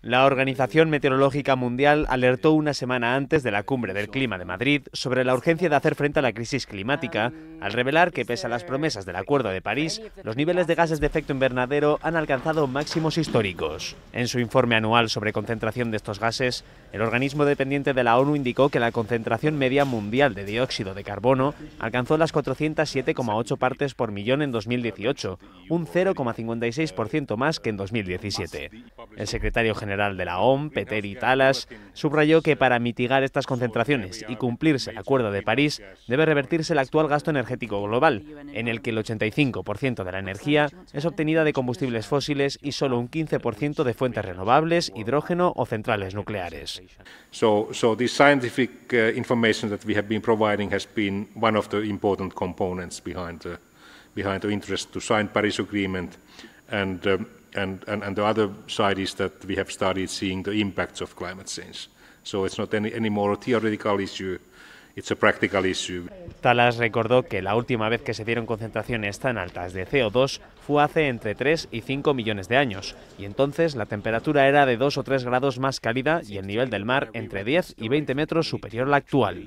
La Organización Meteorológica Mundial alertó una semana antes de la cumbre del clima de Madrid sobre la urgencia de hacer frente a la crisis climática, al revelar que pese a las promesas del Acuerdo de París, los niveles de gases de efecto invernadero han alcanzado máximos históricos. En su informe anual sobre concentración de estos gases, el organismo dependiente de la ONU indicó que la concentración media mundial de dióxido de carbono alcanzó las 407,8 partes por millón en 2018, un 0,56% más que en 2017. El secretario general de la OM, Peter Talas, subrayó que para mitigar estas concentraciones y cumplirse el Acuerdo de París, debe revertirse el actual gasto energético global, en el que el 85% de la energía es obtenida de combustibles fósiles y solo un 15% de fuentes renovables, hidrógeno o centrales nucleares and, and, and the other side is that we have started seeing the impacts of climate change. So it's not any, any a theoretical issue. It's a practical Talas recordó que la última vez que se dieron concentraciones tan altas de CO2 fue hace entre 3 y 5 millones de años, y entonces la temperatura era de 2 o 3 grados más cálida y el nivel del mar entre 10 y 20 metros superior al actual.